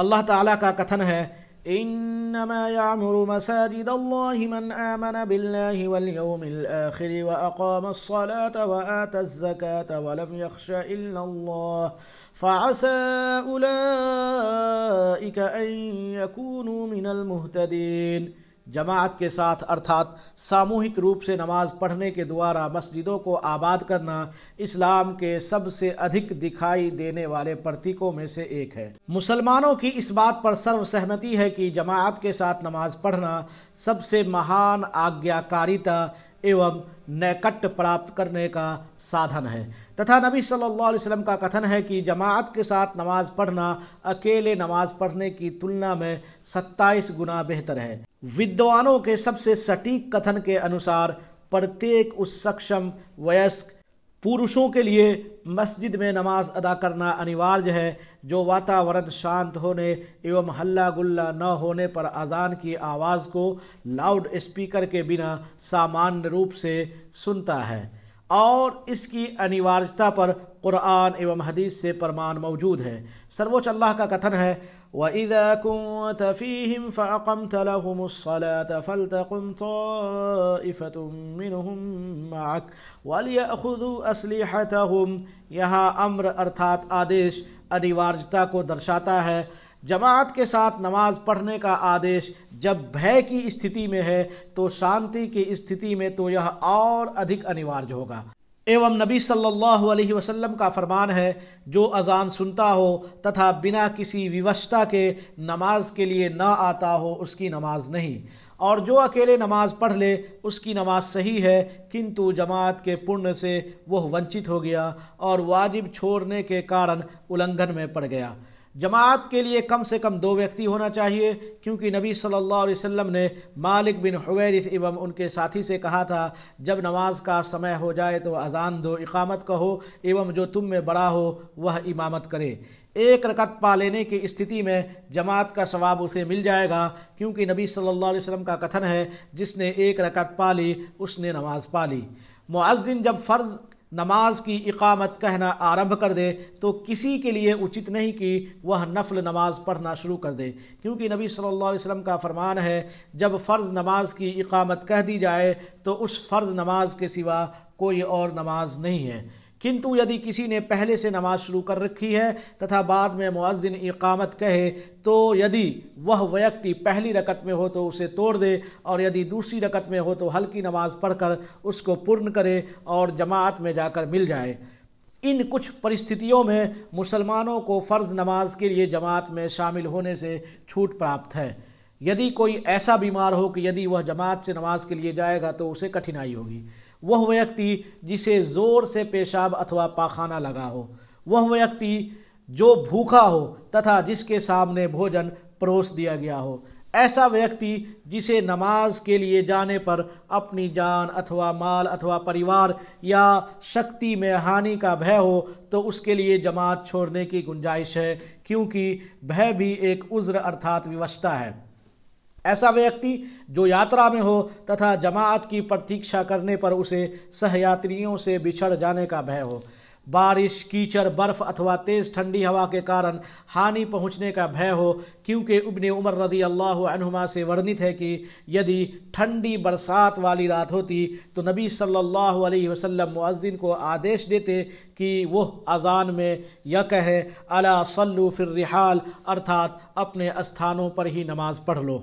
الله تعالى کا कथन ہے إنما يعمر مساجد الله من آمن بالله واليوم الآخر وأقام الصلاة وآتى الزكاة ولم يخش إلا الله فعسى أولئك أن يكونوا من المهتدين جماعت کے ساتھ ارثات ساموہک روپ سے نماز پڑھنے کے دوارا مسجدوں کو آباد کرنا اسلام کے سب سے ادھک دکھائی دینے والے پرتیکوں میں سے ایک ہے مسلمانوں کی اس بات پر سرو سہمتی ہے کہ جماعت کے ساتھ نماز پڑھنا سب سے مہان آگیا کاریتا ایوم نیکٹ پراپت کرنے کا سادھن ہے تتھا نبی صلی اللہ علیہ وسلم کا کتھن ہے کہ جماعت کے ساتھ نماز پڑھنا اکیلے نماز پڑھنے کی تلنا میں ستائیس گنا بہتر ہے ودوانوں کے سب سے سٹیک کتھن کے انوسار پرتیک اس سکشم ویسک پورشوں کے لیے مسجد میں نماز ادا کرنا انیوارج ہے جو واتاورن شانت ہونے ایوم ہلہ گلہ نہ ہونے پر اذان کی آواز کو لاؤڈ اسپیکر کے بنا سامان روپ سے سنتا ہے اور اس کی انتا پر قرآن ایوم حدیث سے پرمان موجود ہے سروچ اللہ کا کتھن ہے وَإِذَا كُنْتَ فِيهِمْ فَأَقَمْتَ لَهُمُ الصَّلَاةَ فَلْتَقُمْ طَائِفَةٌ مِّنْهُمْ مَعَكْ وَلْيَأْخُذُوا أَسْلِحَتَهُمْ یہاں امر ارثات آدیش انیوارجتہ کو درشاتا ہے جماعت کے ساتھ نماز پڑھنے کا آدیش جب بھے کی استھتی میں ہے تو شانتی کی استھتی میں تو یہ اور ادھک انیوارج ہوگا ایوم نبی صلی اللہ علیہ وسلم کا فرمان ہے جو اذان سنتا ہو تتھا بنا کسی ووشتا کے نماز کے لیے نہ آتا ہو اس کی نماز نہیں اور جو اکیلے نماز پڑھ لے اس کی نماز صحیح ہے کنتو جماعت کے پڑھ سے وہ ونچت ہو گیا اور واجب چھوڑنے کے کارن النگھن میں پڑ گیا جماعت کے لیے کم سے کم دو ویکتی ہونا چاہیے کیونکہ نبی صلی اللہ علیہ وسلم نے مالک بن حویرث اوم ان کے ساتھی سے کہا تھا جب نماز کا سمے ہو جائے تو اذان دو اقامت کہو ہو جو تم میں بڑا ہو وہ امامت کرے ایک رکعت پا لینے کی استھتی میں جماعت کا ثواب اسے مل جائے گا کیونکہ نبی صلی اللہ علیہ وسلم کا کتھن ہے جس نے ایک رکعت پا لی اس نے نماز پا لی معزن جب فرض نماز کی اقامت کہنا آرمبھ کر دے تو کسی کے لیے اچت نہیں کی وہ نفل نماز پڑھنا شروع کر دے کیونکہ نبی صلی اللہ علیہ وسلم کا فرمان ہے جب فرض نماز کی اقامت کہہ دی جائے تو اس فرض نماز کے سوا کوئی اور نماز نہیں ہے کنتو یدی کسی نے پہلے سے نماز شروع کر رکھی ہے تتھا بعد میں معذن اقامت کہے تو یدی وہ ویکتی پہلی رکت میں ہو تو اسے توڑ دے اور یدی دوسری رکت میں ہو تو ہلکی نماز پڑھ کر اس کو پورن کرے اور جماعت میں جا کر مل جائے ان کچھ پرستیتیوں میں مسلمانوں کو فرض نماز کے لیے جماعت میں شامل ہونے سے چھوٹ پراپت ہے یدی کوئی ایسا بیمار ہو کہ یدی وہ جماعت سے نماز کے لیے جائے گا تو اسے کٹھنائی ہوگی وہ ویکتی جسے زور سے پیشاب اتوا پاخانہ لگا ہو وہ ویکتی جو بھوکا ہو تتھا جس کے سامنے بھوجن پروس دیا گیا ہو ایسا ویکتی جسے نماز کے لیے جانے پر اپنی جان اتھوا مال اتھوا پریوار یا شکتی میں ہانی کا بھے ہو تو اس کے لیے جماعت چھوڑنے کی گنجائش ہے کیونکہ بھے بھی ایک عذر ارتھات ویوشتہ ہے ایسا ویکتی جو یاترا میں ہو تتھا جماعت کی پرتیکشا کرنے پر اسے سہیاتریوں سے بچھڑ جانے کا بھے ہو بارش کیچڑ برف اتھوا تیز ٹھنڈی ہوا کے کارن ہانی پہنچنے کا بھے ہو کیونکہ ابن عمر رضی اللہ عنہما سے ورنت ہے کہ یدی ٹھنڈی برسات والی رات ہوتی تو نبی صلی اللہ علیہ وسلم کو آدیش دیتے کہ وہ اذان میں یک صلو فی الرحال ارتھات اپنے استھانوں پر ہی نماز پڑھ لو